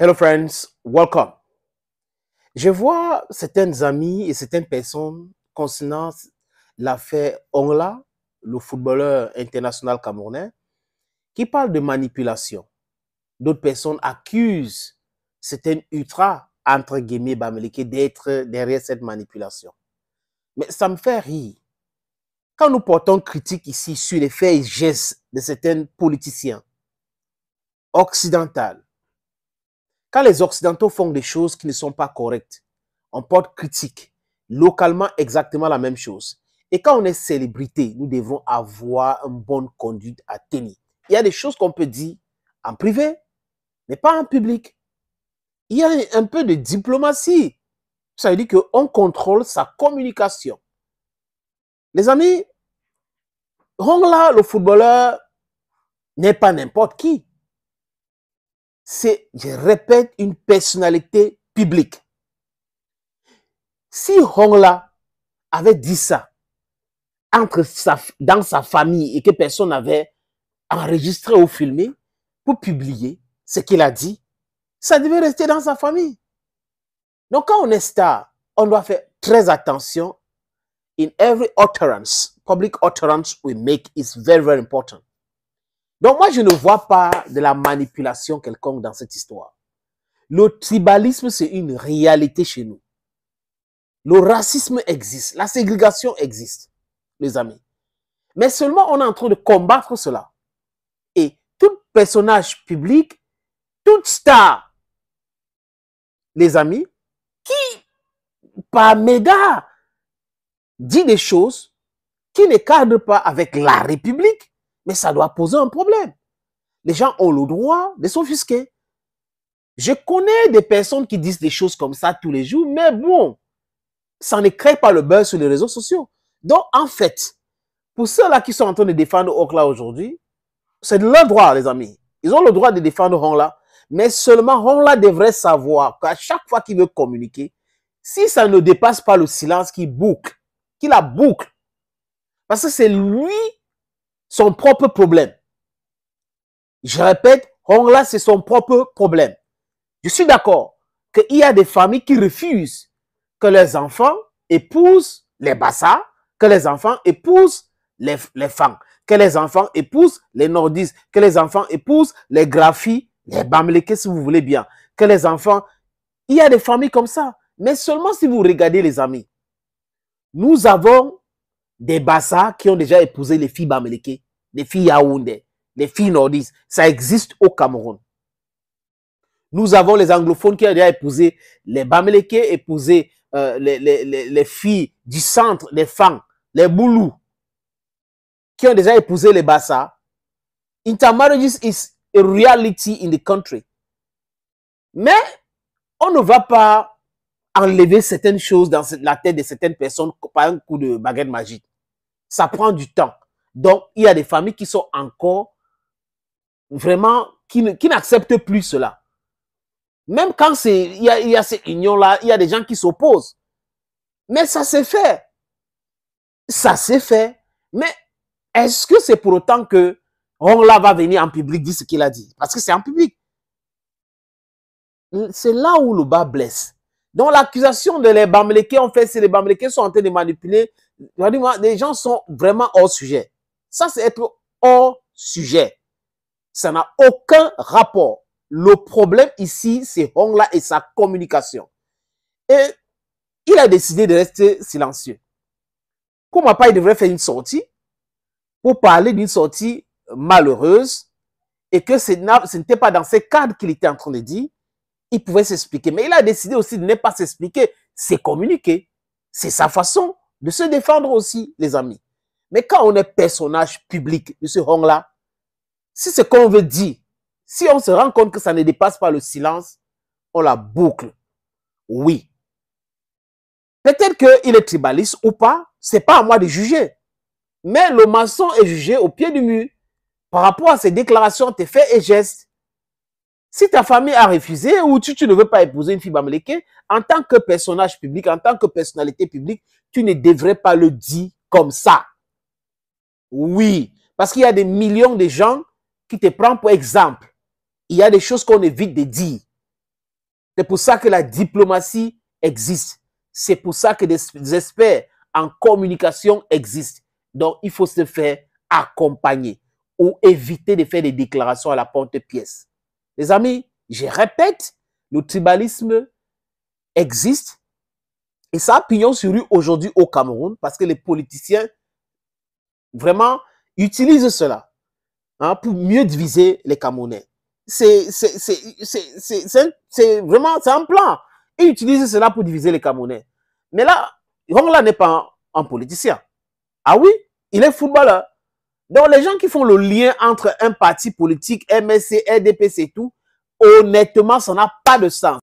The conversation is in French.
Hello friends, welcome. Je vois certains amis et certaines personnes concernant l'affaire Ongla, le footballeur international camerounais, qui parlent de manipulation. D'autres personnes accusent certains « ultra, entre guillemets, d'être derrière cette manipulation. Mais ça me fait rire. Quand nous portons critique ici sur les faits et gestes de certains politiciens occidentaux, quand les Occidentaux font des choses qui ne sont pas correctes, on porte critique. Localement, exactement la même chose. Et quand on est célébrité, nous devons avoir une bonne conduite à tenir. Il y a des choses qu'on peut dire en privé, mais pas en public. Il y a un peu de diplomatie. Ça veut dire qu'on contrôle sa communication. Les amis, Hongla, le footballeur, n'est pas n'importe qui c'est, je répète, une personnalité publique. Si Hongla avait dit ça entre sa, dans sa famille et que personne n'avait enregistré ou filmé pour publier ce qu'il a dit, ça devait rester dans sa famille. Donc quand on est star, on doit faire très attention. In every utterance, public utterance we make is very, very important. Donc moi, je ne vois pas de la manipulation quelconque dans cette histoire. Le tribalisme, c'est une réalité chez nous. Le racisme existe, la ségrégation existe, les amis. Mais seulement on est en train de combattre cela. Et tout personnage public, toute star, les amis, qui, par méda, dit des choses qui ne cadrent pas avec la République, mais ça doit poser un problème. Les gens ont le droit de s'offusquer. Je connais des personnes qui disent des choses comme ça tous les jours, mais bon, ça ne crée pas le buzz sur les réseaux sociaux. Donc, en fait, pour ceux-là qui sont en train de défendre Okla aujourd'hui, c'est leur droit, les amis. Ils ont le droit de défendre Honla. Mais seulement Honla devrait savoir qu'à chaque fois qu'il veut communiquer, si ça ne dépasse pas le silence qui boucle, qui la boucle, parce que c'est lui son propre problème. Je répète, Hongla, c'est son propre problème. Je suis d'accord qu'il y a des familles qui refusent que leurs enfants épousent les bassas, que les enfants épousent les, les femmes, que les enfants épousent les nordistes, que les enfants épousent les graphies, les bamlékés si vous voulez bien, que les enfants... Il y a des familles comme ça. Mais seulement si vous regardez les amis, nous avons des Bassa qui ont déjà épousé les filles Bamileke, les filles Yaoundé, les filles nordistes. Ça existe au Cameroun. Nous avons les anglophones qui ont déjà épousé les Bamileke, épousé euh, les, filles du centre, les Fang, les Boulous, qui ont déjà épousé les Bassa. Intermarriages is a reality in the country. Mais on ne va pas enlever certaines choses dans la tête de certaines personnes par un coup de baguette magique. Ça prend du temps. Donc, il y a des familles qui sont encore vraiment, qui n'acceptent plus cela. Même quand c'est, il y a, ces unions-là, il y a des gens qui s'opposent. Mais ça s'est fait. Ça s'est fait. Mais est-ce que c'est pour autant que Rongla va venir en public dire ce qu'il a dit? Parce que c'est en public. C'est là où le bas blesse. Donc l'accusation de les Bamlékés ont fait, c'est les Bamlékés sont en train de manipuler. Les gens sont vraiment hors sujet. Ça, c'est être hors sujet. Ça n'a aucun rapport. Le problème ici, c'est Hongla et sa communication. Et il a décidé de rester silencieux. Comment pas, il devrait faire une sortie pour parler d'une sortie malheureuse et que ce n'était pas dans ce cadres qu'il était en train de dire il pouvait s'expliquer. Mais il a décidé aussi de ne pas s'expliquer, c'est communiquer. C'est sa façon de se défendre aussi, les amis. Mais quand on est personnage public de ce rang-là, si ce qu'on veut dire, si on se rend compte que ça ne dépasse pas le silence, on la boucle. Oui. Peut-être qu'il est tribaliste ou pas, c'est pas à moi de juger. Mais le maçon est jugé au pied du mur par rapport à ses déclarations, tes faits et gestes. Si ta famille a refusé ou tu, ne veux pas épouser une fille bamléké, en tant que personnage public, en tant que personnalité publique, tu ne devrais pas le dire comme ça. Oui, parce qu'il y a des millions de gens qui te prennent pour exemple. Il y a des choses qu'on évite de dire. C'est pour ça que la diplomatie existe. C'est pour ça que des, des experts en communication existent. Donc, il faut se faire accompagner ou éviter de faire des déclarations à la porte-pièce. Les amis, je répète, le tribalisme existe et ça a pignon sur lui aujourd'hui au Cameroun parce que les politiciens vraiment utilisent cela hein, pour mieux diviser les Camerounais. C'est vraiment un plan. Ils utilisent cela pour diviser les Camerounais. Mais là, Rongla n'est pas un, politicien. Ah oui, il est footballeur. Donc, les gens qui font le lien entre un parti politique, MSC, RDPC c'est tout, honnêtement, ça n'a pas de sens.